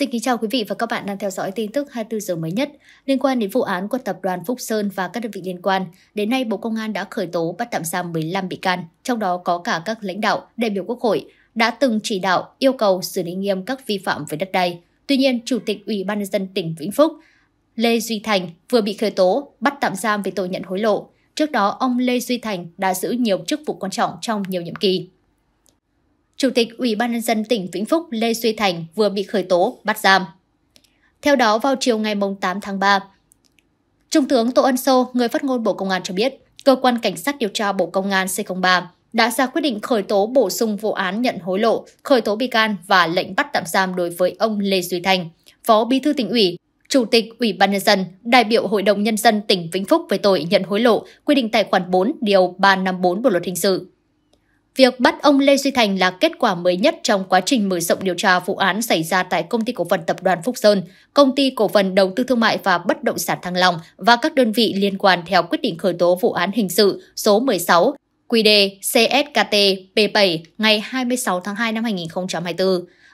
Xin kính chào quý vị và các bạn đang theo dõi tin tức 24 giờ mới nhất liên quan đến vụ án của tập đoàn Phúc Sơn và các đơn vị liên quan. Đến nay, Bộ Công an đã khởi tố bắt tạm giam 15 bị can, trong đó có cả các lãnh đạo, đại biểu Quốc hội đã từng chỉ đạo yêu cầu xử lý nghiêm các vi phạm về đất đai. Tuy nhiên, Chủ tịch Ủy ban nhân dân tỉnh Vĩnh Phúc Lê Duy Thành vừa bị khởi tố bắt tạm giam về tội nhận hối lộ. Trước đó, ông Lê Duy Thành đã giữ nhiều chức vụ quan trọng trong nhiều nhiệm kỳ. Chủ tịch Ủy ban nhân dân tỉnh Vĩnh Phúc Lê Duy Thành vừa bị khởi tố, bắt giam. Theo đó, vào chiều ngày 8 tháng 3, Trung tướng Tô Ân Sô, người phát ngôn Bộ Công an cho biết, Cơ quan Cảnh sát điều tra Bộ Công an C03 đã ra quyết định khởi tố bổ sung vụ án nhận hối lộ, khởi tố bị can và lệnh bắt tạm giam đối với ông Lê Duy Thành, Phó Bí thư tỉnh ủy, Chủ tịch Ủy ban Nhân dân, đại biểu Hội đồng Nhân dân tỉnh Vĩnh Phúc về tội nhận hối lộ, quy định tài khoản 4, điều 354 Bộ Luật Hình sự. Việc bắt ông Lê Duy Thành là kết quả mới nhất trong quá trình mở rộng điều tra vụ án xảy ra tại Công ty Cổ phần Tập đoàn Phúc Sơn, Công ty Cổ phần Đầu tư Thương mại và Bất động sản Thăng Long và các đơn vị liên quan theo quyết định khởi tố vụ án hình sự số 16 QD CSKT P7 ngày 26 tháng 2 năm 2024.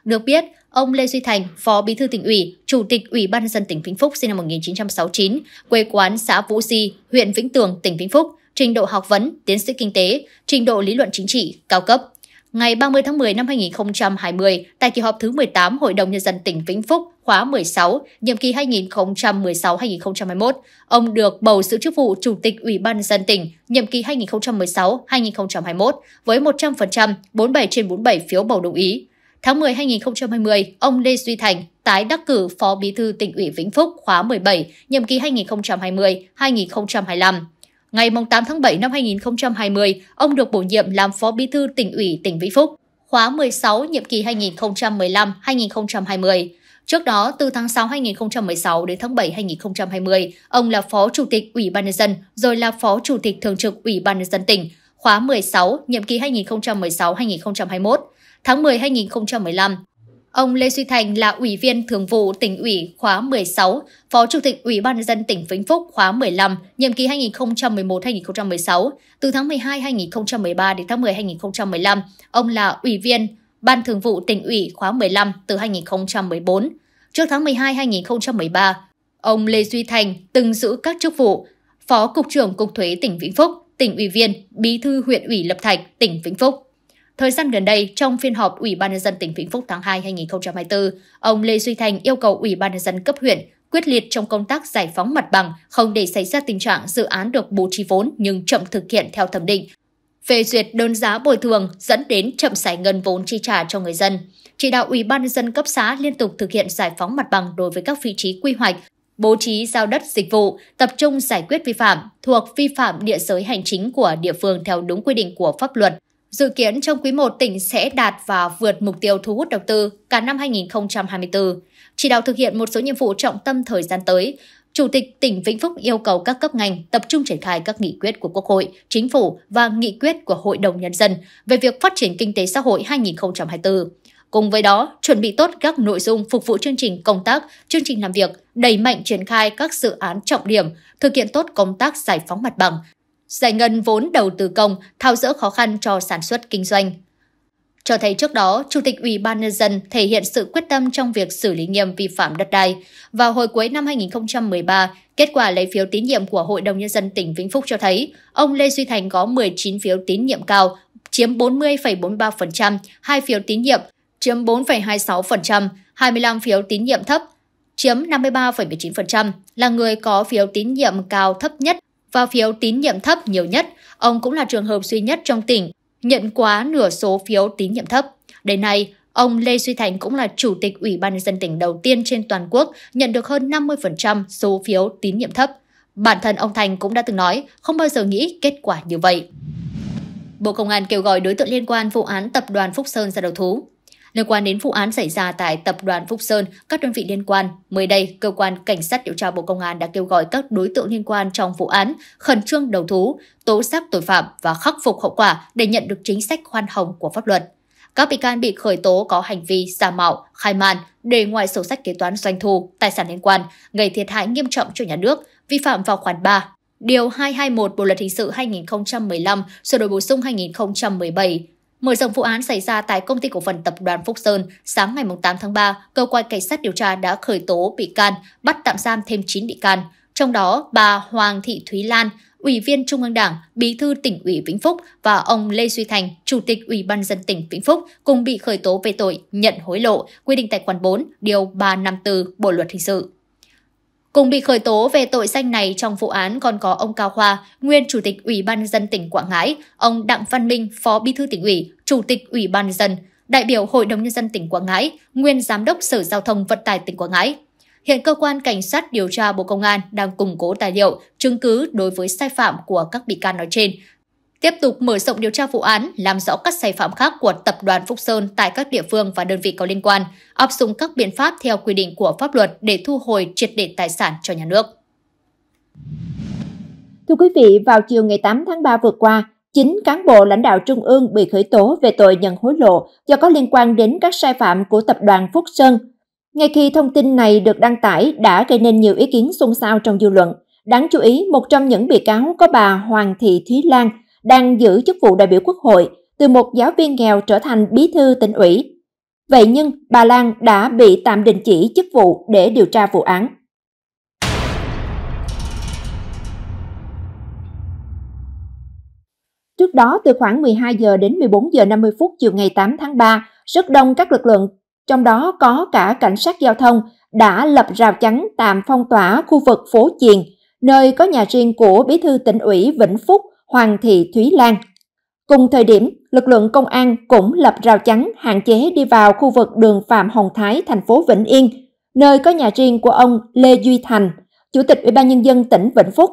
Được biết, ông Lê Duy Thành, Phó Bí thư tỉnh ủy, Chủ tịch Ủy ban nhân dân tỉnh Vĩnh Phúc sinh năm 1969, quê quán xã Vũ Di, huyện Vĩnh Tường, tỉnh Vĩnh Phúc, trình độ học vấn, tiến sĩ kinh tế, trình độ lý luận chính trị, cao cấp. Ngày 30 tháng 10 năm 2020, tại kỳ họp thứ 18 Hội đồng Nhân dân tỉnh Vĩnh Phúc khóa 16, nhiệm kỳ 2016-2021, ông được bầu giữ chức vụ Chủ tịch Ủy ban dân tỉnh, nhiệm kỳ 2016-2021 với 100% 47 trên 47 phiếu bầu đồng ý. Tháng 10 2020, ông Lê Duy Thành tái đắc cử Phó Bí thư tỉnh ủy Vĩnh Phúc khóa 17, nhiệm kỳ 2020-2025. Ngày 8 tháng 7 năm 2020, ông được bổ nhiệm làm Phó Bí thư tỉnh ủy tỉnh Vĩnh Phúc, khóa 16 nhiệm kỳ 2015-2020. Trước đó, từ tháng 6 2016 đến tháng 7 2020, ông là Phó Chủ tịch Ủy ban nhân dân, rồi là Phó Chủ tịch Thường trực Ủy ban nhân dân tỉnh, khóa 16, nhiệm kỳ 2016-2021. Tháng 10 2015, Ông Lê Duy Thành là Ủy viên Thường vụ tỉnh ủy khóa 16, Phó Chủ tịch Ủy ban nhân dân tỉnh Vĩnh Phúc khóa 15, nhiệm kỳ 2011-2016. Từ tháng 12 2013 đến tháng 10 2015, ông là Ủy viên Ban Thường vụ tỉnh ủy khóa 15 từ 2014. Trước tháng 12 2013, ông Lê Duy Thành từng giữ các chức vụ Phó Cục trưởng Cục Thuế tỉnh Vĩnh Phúc, tỉnh ủy viên, bí thư huyện ủy Lập Thạch, tỉnh Vĩnh Phúc. Thời gian gần đây, trong phiên họp Ủy ban nhân dân tỉnh Vĩnh Phúc tháng 2 2024, ông Lê Duy Thành yêu cầu Ủy ban nhân dân cấp huyện quyết liệt trong công tác giải phóng mặt bằng, không để xảy ra tình trạng dự án được bố trí vốn nhưng chậm thực hiện theo thẩm định, phê duyệt đơn giá bồi thường dẫn đến chậm giải ngân vốn chi trả cho người dân. Chỉ đạo Ủy ban nhân dân cấp xã liên tục thực hiện giải phóng mặt bằng đối với các vị trí quy hoạch, bố trí giao đất dịch vụ, tập trung giải quyết vi phạm thuộc vi phạm địa giới hành chính của địa phương theo đúng quy định của pháp luật, Dự kiến trong quý 1 tỉnh sẽ đạt và vượt mục tiêu thu hút đầu tư cả năm 2024. Chỉ đạo thực hiện một số nhiệm vụ trọng tâm thời gian tới, Chủ tịch tỉnh Vĩnh Phúc yêu cầu các cấp ngành tập trung triển khai các nghị quyết của Quốc hội, Chính phủ và nghị quyết của Hội đồng Nhân dân về việc phát triển kinh tế xã hội 2024. Cùng với đó, chuẩn bị tốt các nội dung phục vụ chương trình công tác, chương trình làm việc, đẩy mạnh triển khai các dự án trọng điểm, thực hiện tốt công tác giải phóng mặt bằng, giải ngân vốn đầu tư công, thao dỡ khó khăn cho sản xuất kinh doanh. Cho thấy trước đó, Chủ tịch Ủy ban Nhân dân thể hiện sự quyết tâm trong việc xử lý nghiêm vi phạm đất đai. Vào hồi cuối năm 2013, kết quả lấy phiếu tín nhiệm của Hội đồng Nhân dân tỉnh Vĩnh Phúc cho thấy ông Lê Duy Thành có 19 phiếu tín nhiệm cao, chiếm 40,43%, 2 phiếu tín nhiệm, chiếm 4,26%, 25 phiếu tín nhiệm thấp, chiếm 53,19%, là người có phiếu tín nhiệm cao thấp nhất và phiếu tín nhiệm thấp nhiều nhất. Ông cũng là trường hợp duy nhất trong tỉnh nhận quá nửa số phiếu tín nhiệm thấp. Đến nay, ông Lê Duy Thành cũng là chủ tịch Ủy ban nhân dân tỉnh đầu tiên trên toàn quốc nhận được hơn 50% số phiếu tín nhiệm thấp. Bản thân ông Thành cũng đã từng nói không bao giờ nghĩ kết quả như vậy. Bộ Công an kêu gọi đối tượng liên quan vụ án tập đoàn Phúc Sơn ra đầu thú. Liên quan đến vụ án xảy ra tại tập đoàn Phúc Sơn, các đơn vị liên quan, mới đây, cơ quan cảnh sát điều tra Bộ Công an đã kêu gọi các đối tượng liên quan trong vụ án khẩn trương đầu thú, tố giác tội phạm và khắc phục hậu quả để nhận được chính sách khoan hồng của pháp luật. Các bị can bị khởi tố có hành vi giả mạo, khai man, để ngoài sổ sách kế toán doanh thu, tài sản liên quan, gây thiệt hại nghiêm trọng cho nhà nước, vi phạm vào khoản 3 Điều 221 Bộ Luật Hình sự 2015, sửa đổi bổ sung 2017 Mở rộng vụ án xảy ra tại công ty cổ phần tập đoàn Phúc Sơn, sáng ngày 8 tháng 3, cơ quan cảnh sát điều tra đã khởi tố bị can, bắt tạm giam thêm 9 bị can. Trong đó, bà Hoàng Thị Thúy Lan, Ủy viên Trung ương Đảng, Bí thư tỉnh ủy Vĩnh Phúc và ông Lê Duy Thành, Chủ tịch Ủy ban dân tỉnh Vĩnh Phúc cùng bị khởi tố về tội nhận hối lộ, quy định tại khoản 4, điều 354 Bộ luật hình sự. Cùng bị khởi tố về tội danh này trong vụ án còn có ông Cao Khoa, nguyên Chủ tịch Ủy ban dân tỉnh Quảng Ngãi, ông Đặng Văn Minh, Phó Bí thư tỉnh ủy, Chủ tịch Ủy ban dân, đại biểu Hội đồng Nhân dân tỉnh Quảng Ngãi, nguyên Giám đốc Sở Giao thông Vận tải tỉnh Quảng Ngãi. Hiện cơ quan cảnh sát điều tra Bộ Công an đang củng cố tài liệu, chứng cứ đối với sai phạm của các bị can nói trên, Tiếp tục mở rộng điều tra vụ án, làm rõ các sai phạm khác của tập đoàn Phúc Sơn tại các địa phương và đơn vị có liên quan, áp dụng các biện pháp theo quy định của pháp luật để thu hồi triệt để tài sản cho nhà nước. Thưa quý vị, vào chiều ngày 8 tháng 3 vừa qua, chín cán bộ lãnh đạo trung ương bị khởi tố về tội nhận hối lộ do có liên quan đến các sai phạm của tập đoàn Phúc Sơn. Ngay khi thông tin này được đăng tải đã gây nên nhiều ý kiến xôn xao trong dư luận. Đáng chú ý, một trong những bị cáo có bà Hoàng Thị Thúy Lan – đang giữ chức vụ đại biểu quốc hội từ một giáo viên nghèo trở thành bí thư tỉnh ủy. Vậy nhưng bà Lan đã bị tạm đình chỉ chức vụ để điều tra vụ án. Trước đó, từ khoảng 12 giờ đến 14 giờ 50 phút chiều ngày 8 tháng 3, rất đông các lực lượng, trong đó có cả cảnh sát giao thông, đã lập rào chắn tạm phong tỏa khu vực phố Chiền, nơi có nhà riêng của bí thư tỉnh ủy Vĩnh Phúc Hoàng Thị Thúy Lan. Cùng thời điểm, lực lượng công an cũng lập rào chắn hạn chế đi vào khu vực đường Phạm Hồng Thái, thành phố Vĩnh Yên, nơi có nhà riêng của ông Lê Duy Thành, Chủ tịch Ủy ban Nhân dân tỉnh Vĩnh Phúc.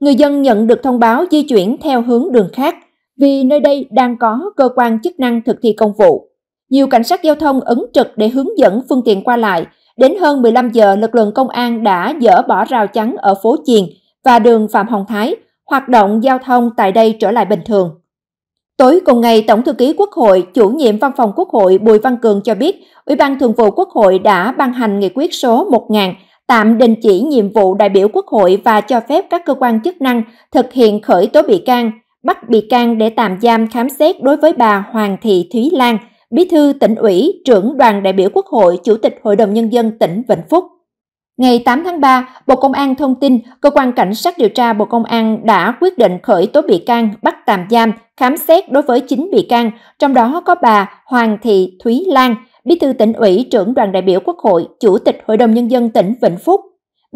Người dân nhận được thông báo di chuyển theo hướng đường khác vì nơi đây đang có cơ quan chức năng thực thi công vụ. Nhiều cảnh sát giao thông ứng trực để hướng dẫn phương tiện qua lại. Đến hơn 15 giờ, lực lượng công an đã dỡ bỏ rào chắn ở phố Chiền và đường Phạm Hồng Thái, hoạt động giao thông tại đây trở lại bình thường. Tối cùng ngày, Tổng thư ký Quốc hội, chủ nhiệm văn phòng Quốc hội Bùi Văn Cường cho biết, Ủy ban Thường vụ Quốc hội đã ban hành nghị quyết số 1000 tạm đình chỉ nhiệm vụ đại biểu Quốc hội và cho phép các cơ quan chức năng thực hiện khởi tố bị can, bắt bị can để tạm giam khám xét đối với bà Hoàng Thị Thúy Lan, Bí thư tỉnh ủy, trưởng đoàn đại biểu Quốc hội, Chủ tịch Hội đồng Nhân dân tỉnh Vĩnh Phúc. Ngày 8 tháng 3, Bộ Công an thông tin Cơ quan Cảnh sát điều tra Bộ Công an đã quyết định khởi tố bị can, bắt tạm giam, khám xét đối với 9 bị can, trong đó có bà Hoàng Thị Thúy Lan, Bí thư tỉnh ủy, trưởng đoàn đại biểu Quốc hội, Chủ tịch Hội đồng Nhân dân tỉnh Vĩnh Phúc.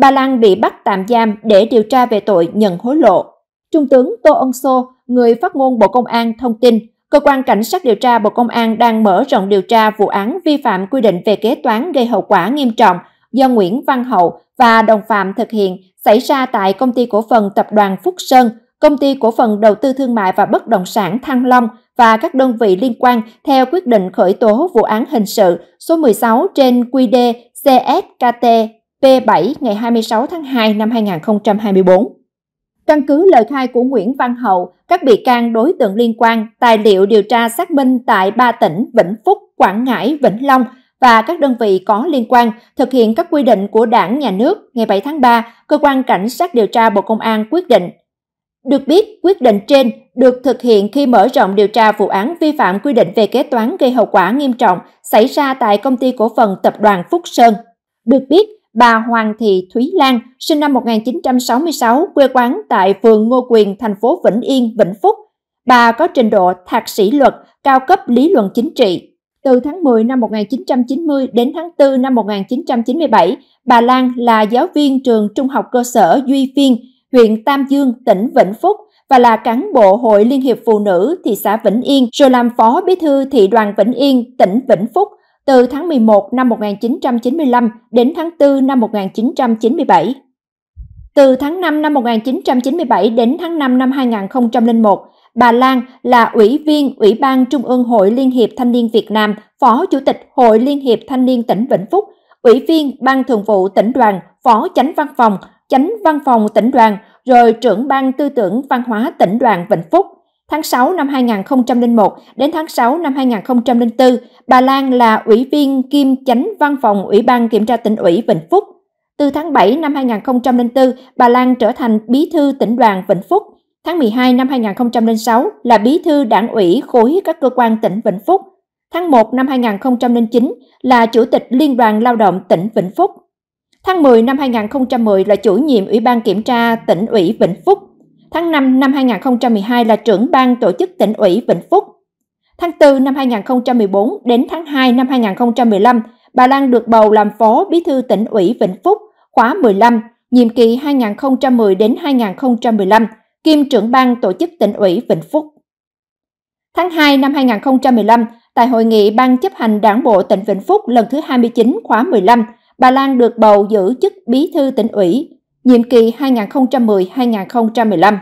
Bà Lan bị bắt tạm giam để điều tra về tội nhận hối lộ. Trung tướng Tô Ân Sô, người phát ngôn Bộ Công an thông tin, Cơ quan Cảnh sát điều tra Bộ Công an đang mở rộng điều tra vụ án vi phạm quy định về kế toán gây hậu quả nghiêm trọng – do Nguyễn Văn Hậu và đồng phạm thực hiện xảy ra tại công ty cổ phần tập đoàn Phúc Sơn, công ty cổ phần đầu tư thương mại và bất động sản Thăng Long và các đơn vị liên quan theo quyết định khởi tố vụ án hình sự số 16 trên QD CSKT P7 ngày 26 tháng 2 năm 2024. Căn cứ lời khai của Nguyễn Văn Hậu, các bị can đối tượng liên quan, tài liệu điều tra xác minh tại ba tỉnh Vĩnh Phúc, Quảng Ngãi, Vĩnh Long và các đơn vị có liên quan thực hiện các quy định của Đảng, Nhà nước, ngày 7 tháng 3, Cơ quan Cảnh sát điều tra Bộ Công an quyết định. Được biết, quyết định trên được thực hiện khi mở rộng điều tra vụ án vi phạm quy định về kế toán gây hậu quả nghiêm trọng xảy ra tại công ty cổ phần tập đoàn Phúc Sơn. Được biết, bà Hoàng Thị Thúy Lan, sinh năm 1966, quê quán tại phường Ngô Quyền, thành phố Vĩnh Yên, Vĩnh Phúc. Bà có trình độ thạc sĩ luật, cao cấp lý luận chính trị, từ tháng 10 năm 1990 đến tháng 4 năm 1997, bà Lan là giáo viên trường trung học cơ sở Duy Phiên, huyện Tam Dương, tỉnh Vĩnh Phúc và là cán bộ Hội Liên hiệp Phụ nữ thị xã Vĩnh Yên, rồi làm phó bí thư thị đoàn Vĩnh Yên, tỉnh Vĩnh Phúc từ tháng 11 năm 1995 đến tháng 4 năm 1997. Từ tháng 5 năm 1997 đến tháng 5 năm 2001, Bà Lan là Ủy viên Ủy ban Trung ương Hội Liên hiệp Thanh niên Việt Nam, Phó Chủ tịch Hội Liên hiệp Thanh niên tỉnh Vĩnh Phúc, Ủy viên Ban Thường vụ tỉnh đoàn, Phó Chánh Văn phòng, Chánh Văn phòng tỉnh đoàn, rồi trưởng Ban Tư tưởng Văn hóa tỉnh đoàn Vĩnh Phúc. Tháng 6 năm 2001 đến tháng 6 năm 2004, bà Lan là Ủy viên kiêm Chánh Văn phòng Ủy ban Kiểm tra tỉnh ủy Vĩnh Phúc. Từ tháng 7 năm 2004, bà Lan trở thành bí thư tỉnh đoàn Vĩnh Phúc – Tháng 12 năm 2006 là bí thư đảng ủy khối các cơ quan tỉnh Vĩnh Phúc. Tháng 1 năm 2009 là chủ tịch Liên đoàn Lao động tỉnh Vĩnh Phúc. Tháng 10 năm 2010 là chủ nhiệm Ủy ban Kiểm tra tỉnh ủy Vĩnh Phúc. Tháng 5 năm 2012 là trưởng ban tổ chức tỉnh ủy Vĩnh Phúc. Tháng 4 năm 2014 đến tháng 2 năm 2015, bà Lan được bầu làm phó bí thư tỉnh ủy Vĩnh Phúc khóa 15, nhiệm kỳ 2010 đến 2015 kiêm trưởng ban tổ chức tỉnh ủy Vĩnh Phúc. Tháng 2 năm 2015, tại hội nghị Ban chấp hành Đảng bộ tỉnh Vĩnh Phúc lần thứ 29 khóa 15, bà Lan được bầu giữ chức bí thư tỉnh ủy, nhiệm kỳ 2010-2015.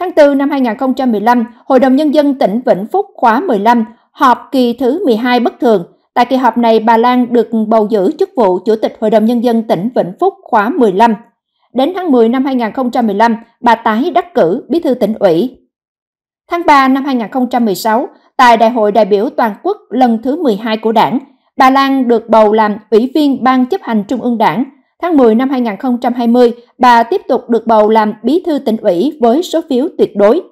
Tháng 4 năm 2015, Hội đồng Nhân dân tỉnh Vĩnh Phúc khóa 15 họp kỳ thứ 12 bất thường. Tại kỳ họp này, bà Lan được bầu giữ chức vụ Chủ tịch Hội đồng Nhân dân tỉnh Vĩnh Phúc khóa 15 Đến tháng 10 năm 2015, bà tái đắc cử bí thư tỉnh ủy. Tháng 3 năm 2016, tại Đại hội đại biểu toàn quốc lần thứ 12 của đảng, bà Lan được bầu làm Ủy viên Ban chấp hành Trung ương Đảng. Tháng 10 năm 2020, bà tiếp tục được bầu làm bí thư tỉnh ủy với số phiếu tuyệt đối.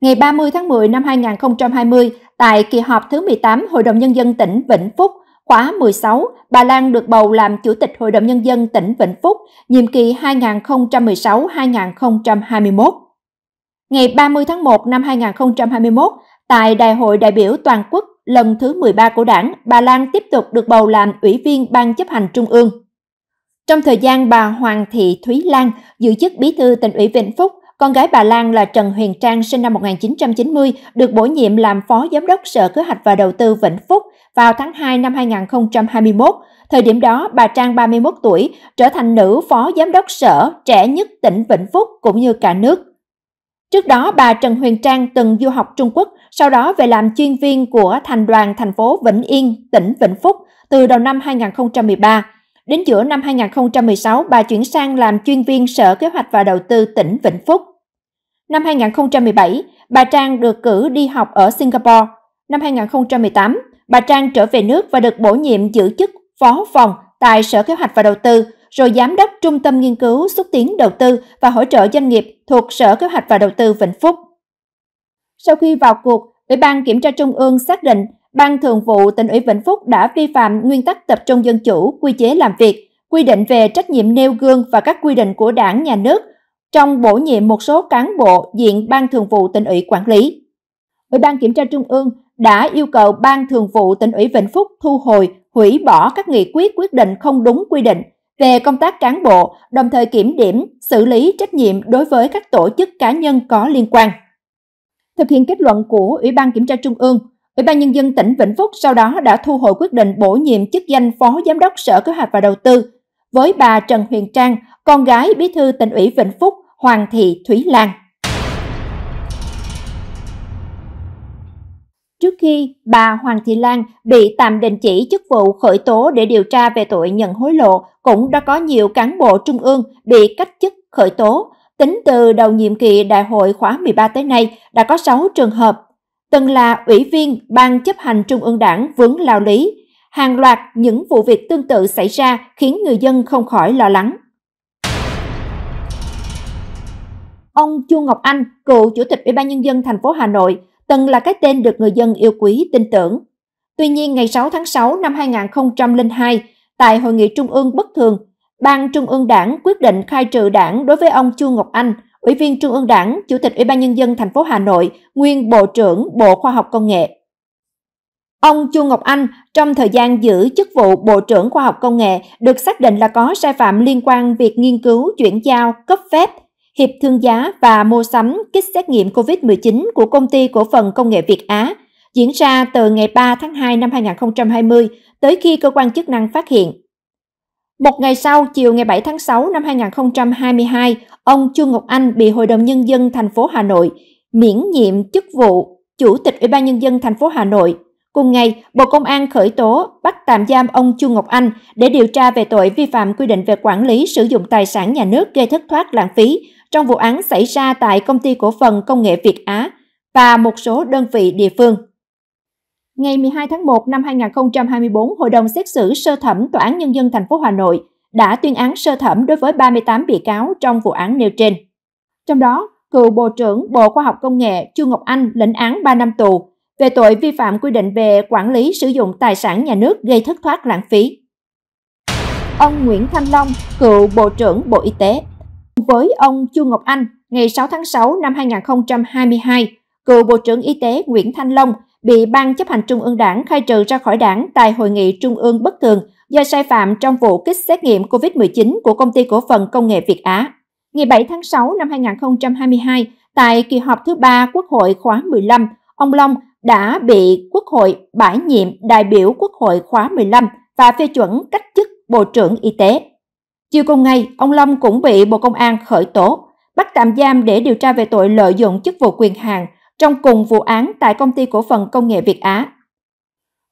Ngày 30 tháng 10 năm 2020, tại kỳ họp thứ 18 Hội đồng Nhân dân tỉnh Vĩnh Phúc, Khóa 16, bà Lan được bầu làm Chủ tịch Hội đồng Nhân dân tỉnh Vĩnh Phúc, nhiệm kỳ 2016-2021. Ngày 30 tháng 1 năm 2021, tại Đại hội đại biểu toàn quốc lần thứ 13 của đảng, bà Lan tiếp tục được bầu làm Ủy viên Ban chấp hành Trung ương. Trong thời gian bà Hoàng Thị Thúy Lan giữ chức bí thư tỉnh ủy Vĩnh Phúc, con gái bà Lan là Trần Huyền Trang sinh năm 1990 được bổ nhiệm làm Phó Giám đốc Sở Kế hoạch và Đầu tư Vĩnh Phúc vào tháng 2 năm 2021. Thời điểm đó, bà Trang 31 tuổi trở thành nữ Phó Giám đốc Sở trẻ nhất tỉnh Vĩnh Phúc cũng như cả nước. Trước đó, bà Trần Huyền Trang từng du học Trung Quốc, sau đó về làm chuyên viên của thành đoàn thành phố Vĩnh Yên, tỉnh Vĩnh Phúc từ đầu năm 2013. Đến giữa năm 2016, bà chuyển sang làm chuyên viên Sở Kế hoạch và Đầu tư tỉnh Vĩnh Phúc. Năm 2017, bà Trang được cử đi học ở Singapore. Năm 2018, bà Trang trở về nước và được bổ nhiệm giữ chức Phó phòng tại Sở Kế hoạch và Đầu tư, rồi Giám đốc Trung tâm Nghiên cứu Xúc tiến Đầu tư và Hỗ trợ Doanh nghiệp thuộc Sở Kế hoạch và Đầu tư Vĩnh Phúc. Sau khi vào cuộc, Ủy ban Kiểm tra Trung ương xác định Ban Thường vụ tỉnh ủy Vĩnh Phúc đã vi phạm nguyên tắc tập trung dân chủ, quy chế làm việc, quy định về trách nhiệm nêu gương và các quy định của Đảng, Nhà nước trong bổ nhiệm một số cán bộ diện Ban Thường vụ tỉnh ủy quản lý. Ủy ban kiểm tra Trung ương đã yêu cầu Ban Thường vụ tỉnh ủy Vĩnh Phúc thu hồi, hủy bỏ các nghị quyết quyết định không đúng quy định về công tác cán bộ, đồng thời kiểm điểm, xử lý trách nhiệm đối với các tổ chức cá nhân có liên quan. Thực hiện kết luận của Ủy ban Kiểm tra Trung ương, Ủy ban Nhân dân tỉnh Vĩnh Phúc sau đó đã thu hồi quyết định bổ nhiệm chức danh Phó Giám đốc Sở Kế hoạch và Đầu tư với bà Trần Huyền Trang, con gái bí thư tỉnh ủy Vĩnh Phúc Hoàng Thị Thúy Lan. Trước khi bà Hoàng Thị Lan bị tạm đình chỉ chức vụ khởi tố để điều tra về tội nhận hối lộ, cũng đã có nhiều cán bộ trung ương bị cách chức khởi tố. Tính từ đầu nhiệm kỳ đại hội khóa 13 tới nay, đã có 6 trường hợp từng là ủy viên Ban chấp hành Trung ương Đảng vướng lao lý. Hàng loạt những vụ việc tương tự xảy ra khiến người dân không khỏi lo lắng. Ông Chu Ngọc Anh, cựu Chủ tịch Ủy ban Nhân dân thành phố Hà Nội, từng là cái tên được người dân yêu quý, tin tưởng. Tuy nhiên, ngày 6 tháng 6 năm 2002, tại Hội nghị Trung ương bất thường, Ban Trung ương Đảng quyết định khai trừ đảng đối với ông Chu Ngọc Anh – Ủy viên Trung ương Đảng, Chủ tịch Ủy ban Nhân dân thành phố Hà Nội, nguyên Bộ trưởng Bộ Khoa học Công nghệ. Ông Chu Ngọc Anh trong thời gian giữ chức vụ Bộ trưởng Khoa học Công nghệ được xác định là có sai phạm liên quan việc nghiên cứu chuyển giao, cấp phép, hiệp thương giá và mua sắm kit xét nghiệm COVID-19 của công ty cổ phần công nghệ Việt Á diễn ra từ ngày 3 tháng 2 năm 2020 tới khi cơ quan chức năng phát hiện. Một ngày sau, chiều ngày 7 tháng 6 năm 2022, ông Trương Ngọc Anh bị Hội đồng Nhân dân thành phố Hà Nội miễn nhiệm chức vụ Chủ tịch Ủy ban Nhân dân thành phố Hà Nội. Cùng ngày, Bộ Công an khởi tố bắt tạm giam ông Trương Ngọc Anh để điều tra về tội vi phạm quy định về quản lý sử dụng tài sản nhà nước gây thất thoát lãng phí trong vụ án xảy ra tại Công ty Cổ phần Công nghệ Việt Á và một số đơn vị địa phương. Ngày 12 tháng 1 năm 2024, Hội đồng xét xử sơ thẩm Tòa án Nhân dân thành phố Hà Nội đã tuyên án sơ thẩm đối với 38 bị cáo trong vụ án nêu trên. Trong đó, cựu Bộ trưởng Bộ Khoa học Công nghệ Chu Ngọc Anh lĩnh án 3 năm tù về tội vi phạm quy định về quản lý sử dụng tài sản nhà nước gây thất thoát lãng phí. Ông Nguyễn Thanh Long, cựu Bộ trưởng Bộ Y tế, với ông Chu Ngọc Anh ngày 6 tháng 6 năm 2022, cựu Bộ trưởng Y tế Nguyễn Thanh Long bị Ban chấp hành Trung ương Đảng khai trừ ra khỏi đảng tại hội nghị Trung ương bất thường do sai phạm trong vụ kích xét nghiệm COVID-19 của Công ty Cổ phần Công nghệ Việt Á. Ngày 7 tháng 6 năm 2022, tại kỳ họp thứ ba Quốc hội khóa 15, ông Long đã bị Quốc hội bãi nhiệm đại biểu Quốc hội khóa 15 và phê chuẩn cách chức Bộ trưởng Y tế. Chiều cùng ngày, ông Long cũng bị Bộ Công an khởi tố, bắt tạm giam để điều tra về tội lợi dụng chức vụ quyền hạn trong cùng vụ án tại công ty cổ phần công nghệ Việt Á.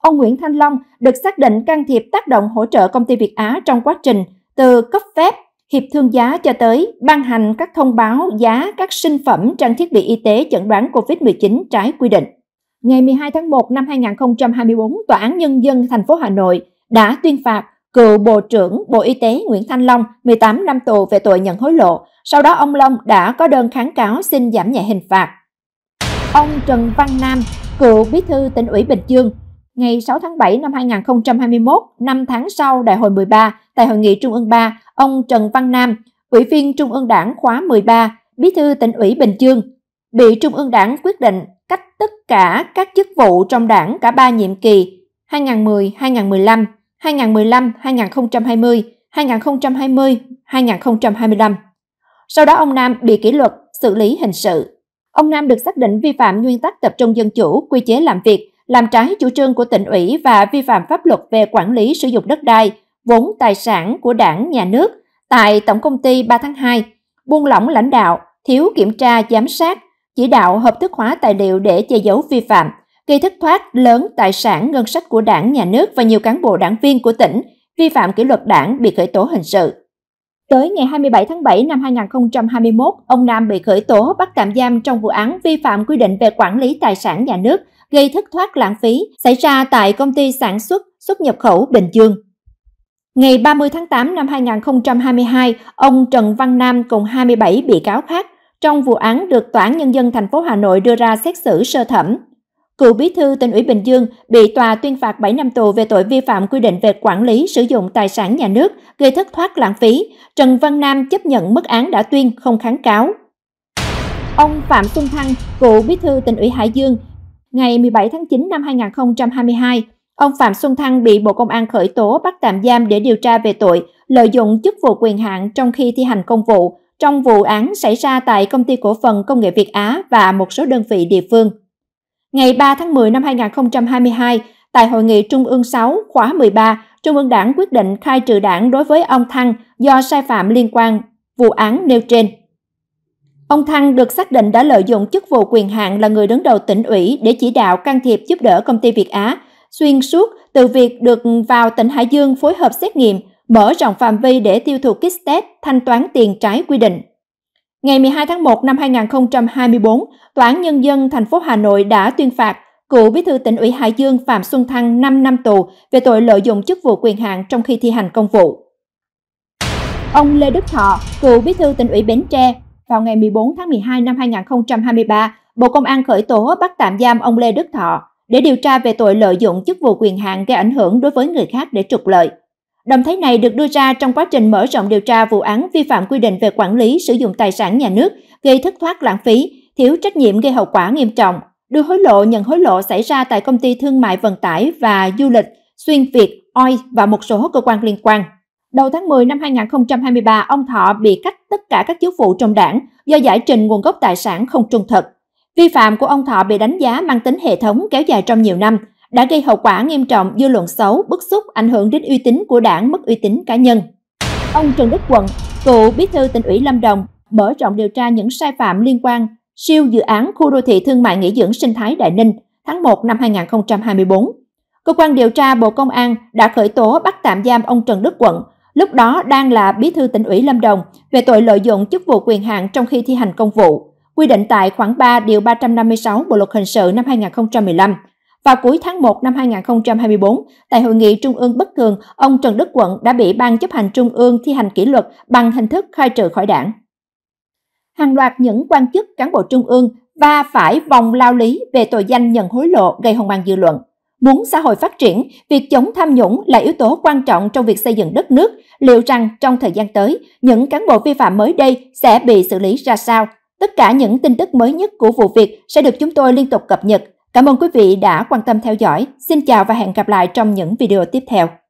Ông Nguyễn Thanh Long được xác định can thiệp tác động hỗ trợ công ty Việt Á trong quá trình từ cấp phép, hiệp thương giá cho tới ban hành các thông báo giá các sinh phẩm trang thiết bị y tế chẩn đoán COVID-19 trái quy định. Ngày 12 tháng 1 năm 2024, Tòa án Nhân dân thành phố Hà Nội đã tuyên phạt cựu Bộ trưởng Bộ Y tế Nguyễn Thanh Long 18 năm tù về tội nhận hối lộ. Sau đó ông Long đã có đơn kháng cáo xin giảm nhẹ hình phạt. Ông Trần Văn Nam, cựu bí thư tỉnh ủy Bình Dương, ngày 6 tháng 7 năm 2021, 5 tháng sau Đại hội 13, tại Hội nghị Trung ương 3, ông Trần Văn Nam, Ủy viên Trung ương Đảng khóa 13, Bí thư tỉnh ủy Bình Dương, bị Trung ương Đảng quyết định cách tất cả các chức vụ trong đảng cả ba nhiệm kỳ 2010-2015, 2015-2020, 2020-2025. Sau đó ông Nam bị kỷ luật, xử lý hình sự. Ông Nam được xác định vi phạm nguyên tắc tập trung dân chủ, quy chế làm việc, làm trái chủ trương của tỉnh ủy và vi phạm pháp luật về quản lý sử dụng đất đai, vốn tài sản của đảng, nhà nước tại Tổng công ty 3 tháng 2, buông lỏng lãnh đạo, thiếu kiểm tra, giám sát, chỉ đạo hợp thức hóa tài liệu để che giấu vi phạm, gây thất thoát lớn tài sản ngân sách của đảng, nhà nước và nhiều cán bộ đảng viên của tỉnh, vi phạm kỷ luật đảng bị khởi tố hình sự. Tới ngày 27 tháng 7 năm 2021, ông Nam bị khởi tố bắt tạm giam trong vụ án vi phạm quy định về quản lý tài sản nhà nước gây thất thoát lãng phí xảy ra tại công ty sản xuất xuất nhập khẩu Bình Dương. Ngày 30 tháng 8 năm 2022, ông Trần Văn Nam cùng 27 bị cáo khác trong vụ án được Tòa án Nhân dân thành phố Hà Nội đưa ra xét xử sơ thẩm Cựu bí thư tỉnh ủy Bình Dương bị tòa tuyên phạt 7 năm tù về tội vi phạm quy định về quản lý sử dụng tài sản nhà nước gây thất thoát lãng phí. Trần Văn Nam chấp nhận mức án đã tuyên không kháng cáo. Ông Phạm Xuân Thăng, cựu bí thư tỉnh ủy Hải Dương, ngày 17 tháng 9 năm 2022, ông Phạm Xuân Thăng bị Bộ Công an khởi tố bắt tạm giam để điều tra về tội lợi dụng chức vụ quyền hạn trong khi thi hành công vụ trong vụ án xảy ra tại công ty cổ phần công nghệ Việt Á và một số đơn vị địa phương. Ngày 3 tháng 10 năm 2022, tại Hội nghị Trung ương 6 khóa 13, Trung ương Đảng quyết định khai trừ đảng đối với ông Thăng do sai phạm liên quan vụ án nêu trên. Ông Thăng được xác định đã lợi dụng chức vụ quyền hạn là người đứng đầu tỉnh ủy để chỉ đạo can thiệp giúp đỡ công ty Việt Á, xuyên suốt từ việc được vào tỉnh Hải Dương phối hợp xét nghiệm, mở rộng phạm vi để tiêu thụ kit test, thanh toán tiền trái quy định. Ngày 12 tháng 1 năm 2024, Tòa án Nhân dân thành phố Hà Nội đã tuyên phạt cựu bí thư tỉnh ủy Hải Dương Phạm Xuân Thăng 5 năm tù về tội lợi dụng chức vụ quyền hạn trong khi thi hành công vụ. Ông Lê Đức Thọ, cựu bí thư tỉnh ủy Bến Tre, vào ngày 14 tháng 12 năm 2023, Bộ Công an khởi tố bắt tạm giam ông Lê Đức Thọ để điều tra về tội lợi dụng chức vụ quyền hạn gây ảnh hưởng đối với người khác để trục lợi. Động thái này được đưa ra trong quá trình mở rộng điều tra vụ án vi phạm quy định về quản lý sử dụng tài sản nhà nước, gây thất thoát lãng phí, thiếu trách nhiệm gây hậu quả nghiêm trọng, đưa hối lộ nhận hối lộ xảy ra tại công ty thương mại vận tải và du lịch Xuyên Việt, OI và một số cơ quan liên quan. Đầu tháng 10 năm 2023, ông Thọ bị cách tất cả các chức vụ trong đảng do giải trình nguồn gốc tài sản không trung thực. Vi phạm của ông Thọ bị đánh giá mang tính hệ thống kéo dài trong nhiều năm, đã gây hậu quả nghiêm trọng dư luận xấu, bức xúc, ảnh hưởng đến uy tín của đảng, mất uy tín cá nhân. Ông Trần Đức Quận, cựu bí thư tỉnh ủy Lâm Đồng, mở rộng điều tra những sai phạm liên quan siêu dự án khu đô thị thương mại nghỉ dưỡng sinh thái Đại Ninh tháng 1 năm 2024. Cơ quan điều tra Bộ Công an đã khởi tố bắt tạm giam ông Trần Đức Quận, lúc đó đang là bí thư tỉnh ủy Lâm Đồng về tội lợi dụng chức vụ quyền hạn trong khi thi hành công vụ, quy định tại khoản 3 điều 356 Bộ luật hình sự năm 2015 vào cuối tháng 1 năm 2024, tại hội nghị trung ương bất thường, ông Trần Đức Quận đã bị Ban chấp hành trung ương thi hành kỷ luật bằng hình thức khai trừ khỏi đảng. Hàng loạt những quan chức cán bộ trung ương và phải vòng lao lý về tội danh nhận hối lộ gây hoang mang dư luận. Muốn xã hội phát triển, việc chống tham nhũng là yếu tố quan trọng trong việc xây dựng đất nước. Liệu rằng trong thời gian tới, những cán bộ vi phạm mới đây sẽ bị xử lý ra sao? Tất cả những tin tức mới nhất của vụ việc sẽ được chúng tôi liên tục cập nhật. Cảm ơn quý vị đã quan tâm theo dõi. Xin chào và hẹn gặp lại trong những video tiếp theo.